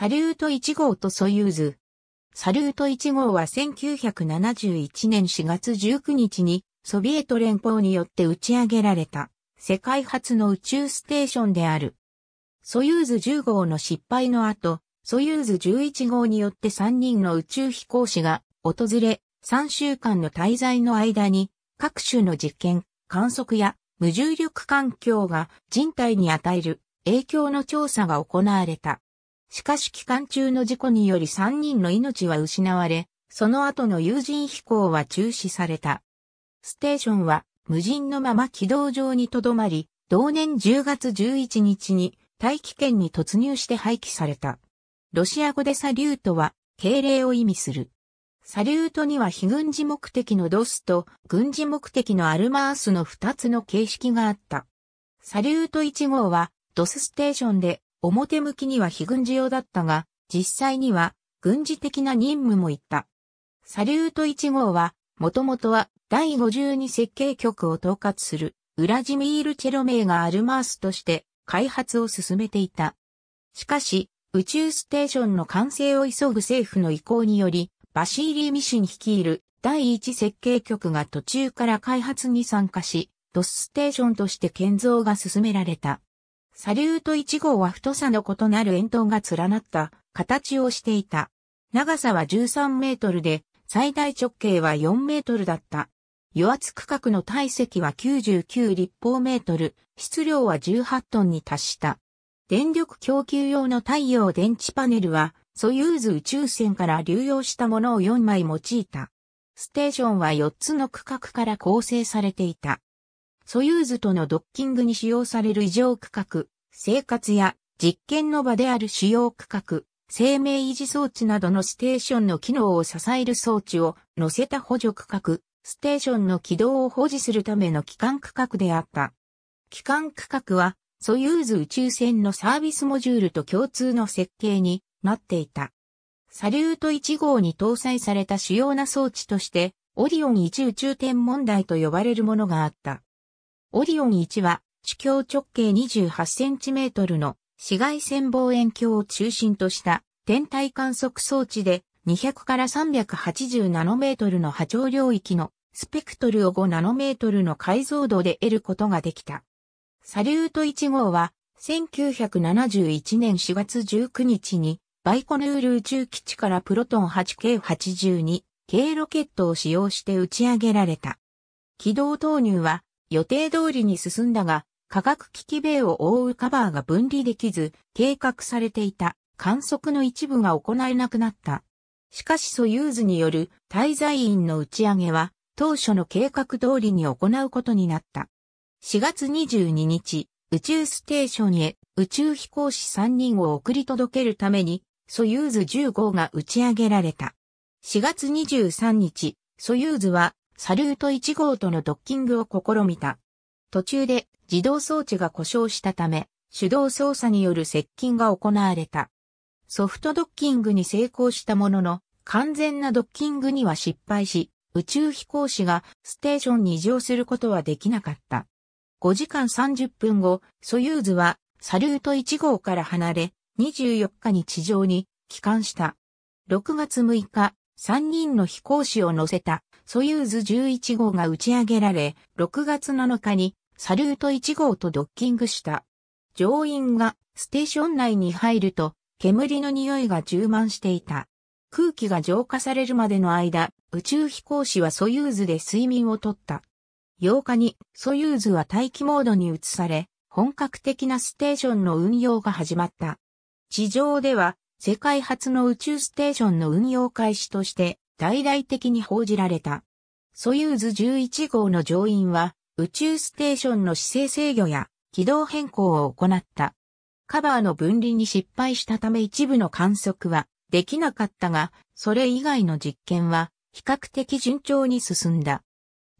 サリュート1号とソユーズ。サリュート1号は1971年4月19日にソビエト連邦によって打ち上げられた世界初の宇宙ステーションである。ソユーズ10号の失敗の後、ソユーズ11号によって3人の宇宙飛行士が訪れ、3週間の滞在の間に各種の実験、観測や無重力環境が人体に与える影響の調査が行われた。しかし期間中の事故により3人の命は失われ、その後の有人飛行は中止された。ステーションは無人のまま軌道上にとどまり、同年10月11日に大気圏に突入して廃棄された。ロシア語でサリュートは敬礼を意味する。サリュートには非軍事目的のドスと軍事目的のアルマースの2つの形式があった。サリュート1号はドスステーションで表向きには非軍事用だったが、実際には軍事的な任務も行った。サリュート1号は、もともとは第52設計局を統括するウラジミール・チェロメイがアルマースとして開発を進めていた。しかし、宇宙ステーションの完成を急ぐ政府の意向により、バシーリー・ミシン率いる第1設計局が途中から開発に参加し、ドスステーションとして建造が進められた。サリュート1号は太さの異なる円筒が連なった形をしていた。長さは13メートルで、最大直径は4メートルだった。与圧区画の体積は99立方メートル、質量は18トンに達した。電力供給用の太陽電池パネルは、ソユーズ宇宙船から流用したものを4枚用いた。ステーションは4つの区画から構成されていた。ソユーズとのドッキングに使用される異常区画、生活や実験の場である主要区画、生命維持装置などのステーションの機能を支える装置を乗せた補助区画、ステーションの軌道を保持するための機関区画であった。機関区画は、ソユーズ宇宙船のサービスモジュールと共通の設計になっていた。サリュート1号に搭載された主要な装置として、オリオン1宇宙天文台と呼ばれるものがあった。オリオン1は、地球直径 28cm の紫外線望遠鏡を中心とした天体観測装置で200から380ナノメートルの波長領域のスペクトルを5ナノメートルの解像度で得ることができた。サリュート1号は1971年4月19日にバイコヌール宇宙基地からプロトン 8K82 k ロケットを使用して打ち上げられた。軌道投入は予定通りに進んだが、化学機器米を覆うカバーが分離できず、計画されていた観測の一部が行えなくなった。しかしソユーズによる滞在員の打ち上げは、当初の計画通りに行うことになった。4月22日、宇宙ステーションへ宇宙飛行士3人を送り届けるために、ソユーズ1 5が打ち上げられた。4月23日、ソユーズはサルート1号とのドッキングを試みた。途中で自動装置が故障したため、手動操作による接近が行われた。ソフトドッキングに成功したものの、完全なドッキングには失敗し、宇宙飛行士がステーションに移乗することはできなかった。5時間30分後、ソユーズはサルート1号から離れ、24日に地上に帰還した。6月6日、3人の飛行士を乗せたソユーズ11号が打ち上げられ、6月7日にサルート1号とドッキングした。乗員がステーション内に入ると、煙の匂いが充満していた。空気が浄化されるまでの間、宇宙飛行士はソユーズで睡眠をとった。8日にソユーズは待機モードに移され、本格的なステーションの運用が始まった。地上では世界初の宇宙ステーションの運用開始として大々的に報じられた。ソユーズ11号の乗員は宇宙ステーションの姿勢制御や軌道変更を行った。カバーの分離に失敗したため一部の観測はできなかったが、それ以外の実験は比較的順調に進んだ。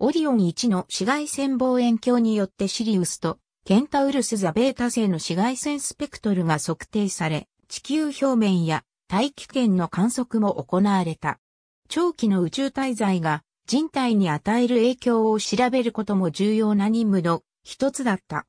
オリオン1の紫外線望遠鏡によってシリウスとケンタウルスザベータ星の紫外線スペクトルが測定され、地球表面や大気圏の観測も行われた。長期の宇宙滞在が人体に与える影響を調べることも重要な任務の一つだった。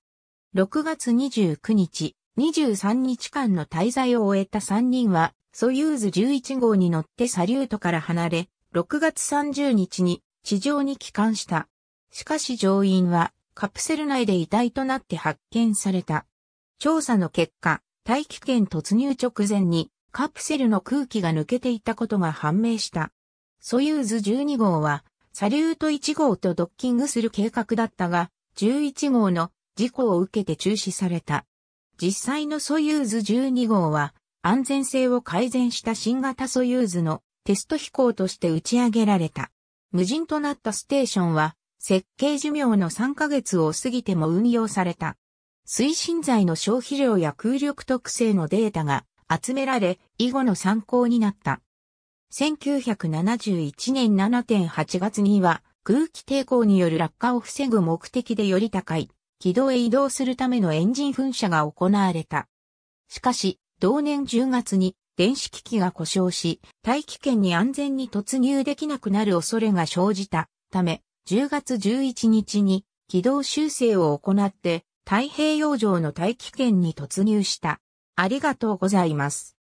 6月29日、23日間の滞在を終えた3人は、ソユーズ11号に乗ってサリュートから離れ、6月30日に地上に帰還した。しかし乗員はカプセル内で遺体となって発見された。調査の結果、大気圏突入直前にカプセルの空気が抜けていたことが判明した。ソユーズ12号はサリュート1号とドッキングする計画だったが、11号の事故を受けて中止された。実際のソユーズ12号は、安全性を改善した新型ソユーズのテスト飛行として打ち上げられた。無人となったステーションは、設計寿命の3ヶ月を過ぎても運用された。推進剤の消費量や空力特性のデータが集められ、以後の参考になった。1971年7.8月には空気抵抗による落下を防ぐ目的でより高い軌道へ移動するためのエンジン噴射が行われた。しかし、同年10月に電子機器が故障し、大気圏に安全に突入できなくなる恐れが生じたため、10月11日に軌道修正を行って太平洋上の大気圏に突入した。ありがとうございます。